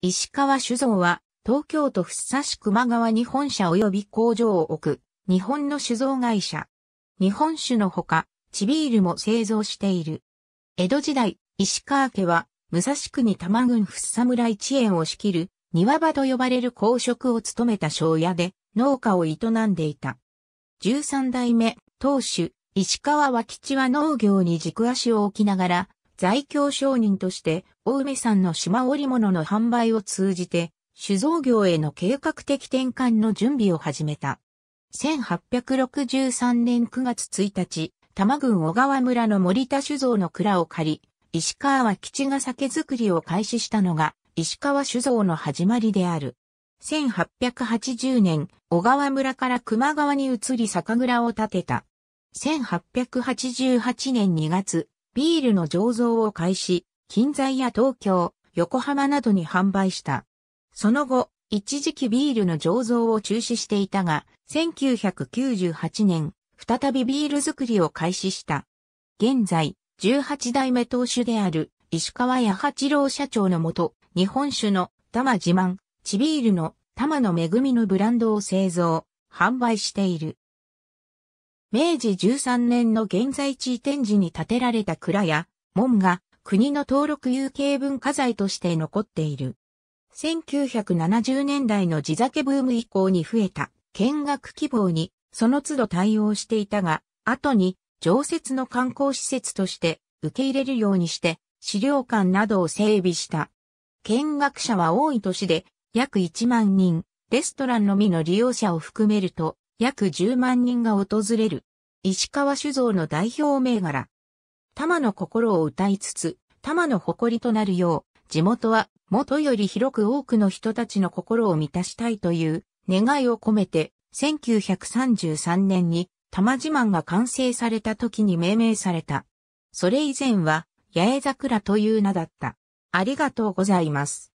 石川酒造は、東京都福生市熊川に本社及び工場を置く、日本の酒造会社。日本酒のほか、地ビールも製造している。江戸時代、石川家は、武蔵区に玉郡福生村一園を仕切る、庭場と呼ばれる公職を務めた庄屋で、農家を営んでいた。13代目、当主、石川和吉は農業に軸足を置きながら、在京商人として、大梅さんの島織物の販売を通じて、酒造業への計画的転換の準備を始めた。1863年9月1日、多摩郡小川村の森田酒造の蔵を借り、石川基地が酒造りを開始したのが、石川酒造の始まりである。1880年、小川村から熊川に移り酒蔵を建てた。1888年2月、ビールの醸造を開始、近在や東京、横浜などに販売した。その後、一時期ビールの醸造を中止していたが、1998年、再びビール作りを開始した。現在、18代目当主である石川八八郎社長のもと、日本酒の玉自慢、地ビールの玉の恵みのブランドを製造、販売している。明治13年の現在地移転時に建てられた蔵や門が国の登録有形文化財として残っている。1970年代の地酒ブーム以降に増えた見学希望にその都度対応していたが、後に常設の観光施設として受け入れるようにして資料館などを整備した。見学者は多い年で約1万人、レストランのみの利用者を含めると約10万人が訪れる。石川酒造の代表銘柄。玉の心を歌いつつ、玉の誇りとなるよう、地元は元より広く多くの人たちの心を満たしたいという願いを込めて、1933年に玉自慢が完成された時に命名された。それ以前は、八重桜という名だった。ありがとうございます。